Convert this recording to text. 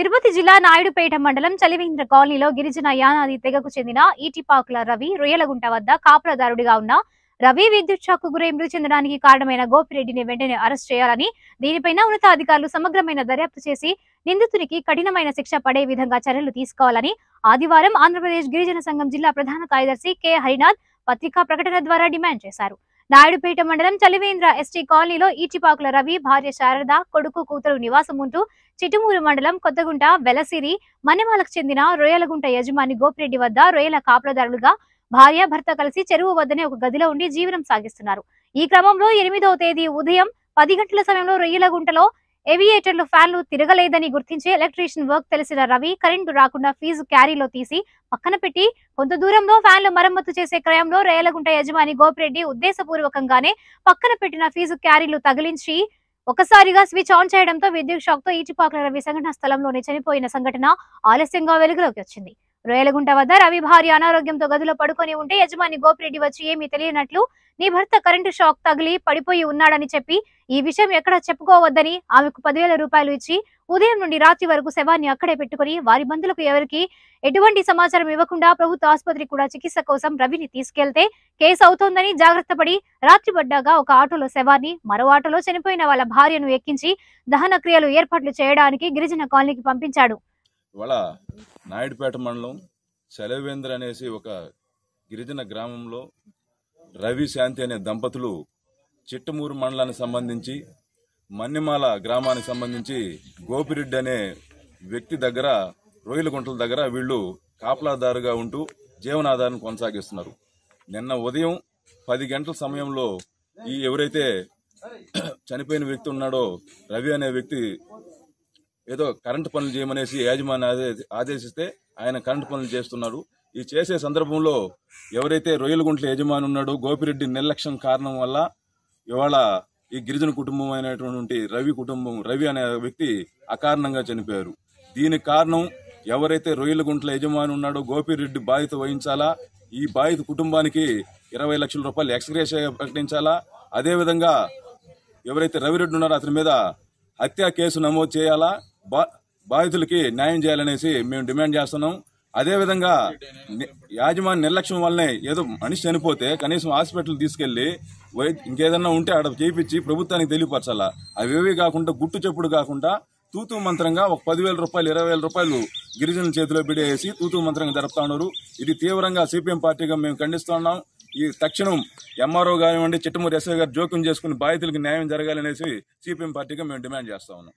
తిరుపతి జిల్లా నాయుడుపేట మండలం చలివేంద్ర కాలనీలో గిరిజన యానాది తెగకు చెందిన ఈటిపాకుల రవి రొయ్యలగుంట వద్ద కాపులదారుడిగా ఉన్న రవి విద్యుత్ చాకు గురై మృతి చెందడానికి కారణమైన గోపిరెడ్డిని వెంటనే అరెస్ట్ చేయాలని దీనిపైన ఉన్నతాధికారులు సమగ్రమైన దర్యాప్తు చేసి నిందితునికి కఠినమైన శిక్ష పడే విధంగా చర్యలు తీసుకోవాలని ఆదివారం ఆంధ్రప్రదేశ్ గిరిజన సంఘం జిల్లా ప్రధాన కార్యదర్శి కె హరినాథ్ పత్రికా ప్రకటన ద్వారా డిమాండ్ చేశారు నాయుడుపేట మండలం చలివేంద్ర ఎస్టీ కాలనీలో ఈచిపాకుల రవి భార్య శారద కొడుకు కూతురు నివాసం ఉంటూ చిటుమూరు మండలం కొత్తగుంట వెలసిరి మన్నెమాలకు చెందిన రొయ్యలగుంట యజమాని గోపిరెడ్డి వద్ద రొయ్యల కాపలదారులుగా భార్య భర్త కలిసి చెరువు వద్దనే ఒక గదిలో ఉండి జీవనం సాగిస్తున్నారు ఈ క్రమంలో ఎనిమిదవ తేదీ ఉదయం పది గంటల సమయంలో రొయ్యలగుంటలో ఏవియేటర్లు ఫ్యాన్లు తిరగలేదని గుర్తించి ఎలక్ట్రీషియన్ వర్క్ తెలిసిన రవి కరెంటు రాకుండా ఫీజు క్యారీలో తీసి పక్కన పెట్టి కొంత దూరంలో ఫ్యాన్లు మరమ్మతు చేసే క్రయంలో రేలగుంట యజమాని గోపిరెడ్డి ఉద్దేశపూర్వకంగానే పక్కన పెట్టిన ఫీజు క్యారీలు తగిలించి ఒకసారిగా స్విచ్ ఆన్ చేయడంతో విద్యుత్ షాక్ తో ఈటిపాకుల రవి సంఘటన స్థలంలోనే చనిపోయిన సంఘటన ఆలస్యంగా వెలుగులోకి వచ్చింది రోయలగుంట వద్ద రవి భార్య అనారోగ్యంతో గదిలో పడుకొని ఉంటే యజమాని గోపిరెడ్డి వచ్చి ఏమీ తెలియనట్లు నీ భర్త కరెంటు షాక్ తగిలి పడిపోయి ఉన్నాడని చెప్పి ఈ విషయం ఎక్కడ చెప్పుకోవద్దని ఆమెకు పదివేల రూపాయలు ఇచ్చి ఉదయం నుండి రాత్రి వరకు శవాన్ని అక్కడే పెట్టుకుని వారి బంధులకు ఎవరికి ఎటువంటి సమాచారం ఇవ్వకుండా ప్రభుత్వ ఆసుపత్రి కూడా చికిత్స కోసం రవిని తీసుకెళ్తే కేసు అవుతోందని జాగ్రత్త పడి రాత్రి పడ్డాగా ఒక ఆటోలో శవాన్ని మరో ఆటోలో చనిపోయిన వాళ్ళ భార్యను ఎక్కించి దహన క్రియలు ఏర్పాట్లు చేయడానికి గిరిజన కాలనీకి పంపించాడు ఇవాళ నాయుడుపేట మండలం శలవేంద్ర అనేసి ఒక గిరిజన గ్రామంలో రవి శాంతి అనే దంపతులు చిట్టమూరు మండలానికి సంబంధించి మన్నిమాల గ్రామానికి సంబంధించి గోపిరెడ్డి అనే వ్యక్తి దగ్గర రొయ్యల గుంటల దగ్గర వీళ్ళు కాపలాదారుగా ఉంటూ జీవనాధారం కొనసాగిస్తున్నారు నిన్న ఉదయం పది గంటల సమయంలో ఈ ఎవరైతే చనిపోయిన వ్యక్తి ఉన్నాడో రవి అనే వ్యక్తి ఏదో కరెంటు పనులు చేయమనేసి యాజమాన్య ఆదేశిస్తే ఆయన కరెంటు పనులు చేస్తున్నారు ఈ చేసే సందర్భంలో ఎవరైతే రొయ్యలగుంట్ల యజమాని ఉన్నాడో గోపిరెడ్డి నిర్లక్ష్యం కారణం వల్ల ఇవాళ ఈ గిరిజన కుటుంబం అయినటువంటి రవి కుటుంబం రవి అనే వ్యక్తి అకారణంగా చనిపోయారు దీనికి కారణం ఎవరైతే రొయ్యలగుంట్ల యజమాని ఉన్నాడో గోపిరెడ్డి బాధిత వహించాలా ఈ బాధిత కుటుంబానికి ఇరవై లక్షల రూపాయలు ఎక్స్గ్రేష్ ప్రకటించాలా అదేవిధంగా ఎవరైతే రవిరెడ్డి ఉన్నారో అతని మీద హత్యా కేసు నమోదు చేయాలా బా బాధితులకి న్యాయం చేయాలనేసి మేము డిమాండ్ చేస్తున్నాం అదేవిధంగా యాజమాన్య నిర్లక్ష్యం వల్లనే ఏదో మనిషి చనిపోతే కనీసం హాస్పిటల్ తీసుకెళ్లి ఇంకేదన్నా ఉంటే అక్కడ చేయించి ప్రభుత్వానికి తెలియపరచాలా అవేవి కాకుండా గుట్టు చెప్పుడు కాకుండా తూతు మంత్రంగా ఒక పదివేల రూపాయలు ఇరవై వేల రూపాయలు గిరిజన చేతిలో బిడేసి తూతు మంత్రంగా జరుపుతా ఉన్నారు ఇది తీవ్రంగా సిపిఎం పార్టీగా మేము ఖండిస్తున్నాం ఈ తక్షణం ఎంఆర్ఓ కానివ్వండి చిట్టమూరి ఎస్ఐ గారు జోక్యం చేసుకుని బాధితులకు న్యాయం జరగాలనేసి సిపిఎం పార్టీగా మేము డిమాండ్ చేస్తా ఉన్నాం